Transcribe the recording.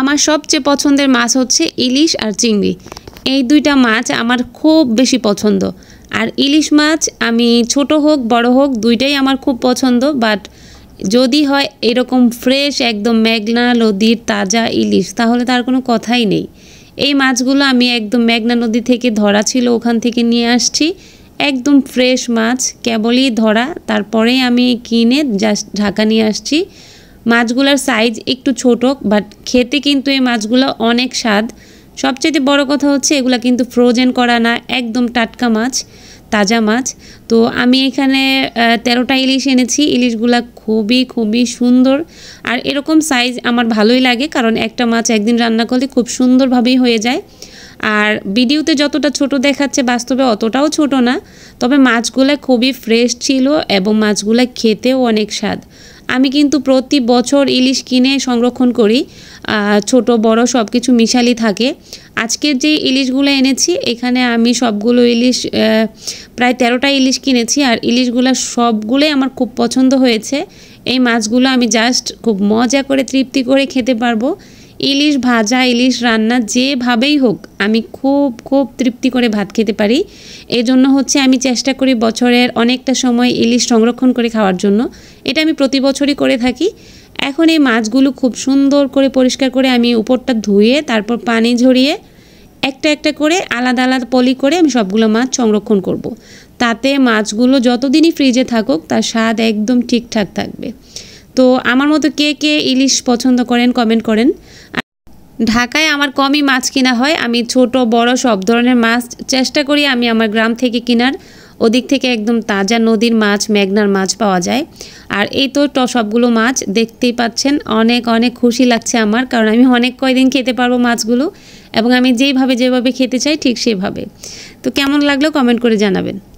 আমার সবচেয়ে পছন্দের মাছ হচ্ছে ইলিশ আর চিংড়ি এই দুইটা মাছ আমার খুব বেশি পছন্দ আর ইলিশ মাছ আমি ছোট হোক বড় হোক দুইটাই আমার খুব পছন্দ বাট যদি হয় এরকম ফ্রেশ একদম মেঘনা নদীর তাজা ইলিশ তাহলে তার কোনো কথাই নেই এই মাছগুলো আমি একদম মেঘনা নদী থেকে ধরা ছিল ওখান থেকে নিয়ে আসছি একদম ফ্রেশ মাছ কেবলই ধরা তারপরেই আমি কিনে জাস্ট ঢাকা নিয়ে আসছি মাছগুলোর সাইজ একটু ছোট বাট খেতে কিন্তু এই মাছগুলো অনেক স্বাদ সবচেয়ে বড় কথা হচ্ছে এগুলো কিন্তু ফ্রোজেন করা না একদম টাটকা মাছ তাজা মাছ তো আমি এখানে তেরোটা ইলিশ এনেছি ইলিশগুলা খুবই খুবই সুন্দর আর এরকম সাইজ আমার ভালোই লাগে কারণ একটা মাছ একদিন রান্না করলে খুব সুন্দরভাবেই হয়ে যায় আর ভিডিওতে যতটা ছোট দেখাচ্ছে বাস্তবে অতটাও ছোট না তবে মাছগুলো খুবই ফ্রেশ ছিল এবং মাছগুলো খেতেও অনেক স্বাদ আমি কিন্তু প্রতি বছর ইলিশ কিনে সংরক্ষণ করি ছোট বড় সব কিছু মিশালি থাকে আজকের যে ইলিশগুলো এনেছি এখানে আমি সবগুলো ইলিশ প্রায় তেরোটা ইলিশ কিনেছি আর ইলিশগুলো সবগুলোই আমার খুব পছন্দ হয়েছে এই মাছগুলো আমি জাস্ট খুব মজা করে তৃপ্তি করে খেতে পারবো ইলিশ ভাজা ইলিশ রান্না যেভাবেই হোক আমি খুব খুব তৃপ্তি করে ভাত খেতে পারি এই জন্য হচ্ছে আমি চেষ্টা করি বছরের অনেকটা সময় ইলিশ সংরক্ষণ করে খাওয়ার জন্য এটা আমি প্রতি বছরই করে থাকি এখন এই মাছগুলো খুব সুন্দর করে পরিষ্কার করে আমি উপরটা ধুয়ে তারপর পানি ঝরিয়ে একটা একটা করে আলাদা আলাদা পলি করে আমি সবগুলো মাছ সংরক্ষণ করব। তাতে মাছগুলো যতদিনই ফ্রিজে থাকুক তার স্বাদ একদম ঠিকঠাক থাকবে তো আমার মতো কে কে ইলিশ পছন্দ করেন কমেন্ট করেন ঢাকায় আমার কমই মাছ কিনা হয় আমি ছোট বড় সব ধরনের মাছ চেষ্টা করি আমি আমার গ্রাম থেকে কেনার ওদিক থেকে একদম তাজা নদীর মাছ মেঘনার মাছ পাওয়া যায় আর এই তো সবগুলো মাছ দেখতেই পাচ্ছেন অনেক অনেক খুশি লাগছে আমার কারণ আমি অনেক কয়দিন খেতে পারবো মাছগুলো এবং আমি যেইভাবে যেভাবে খেতে চাই ঠিক সেভাবে তো কেমন লাগলো কমেন্ট করে জানাবেন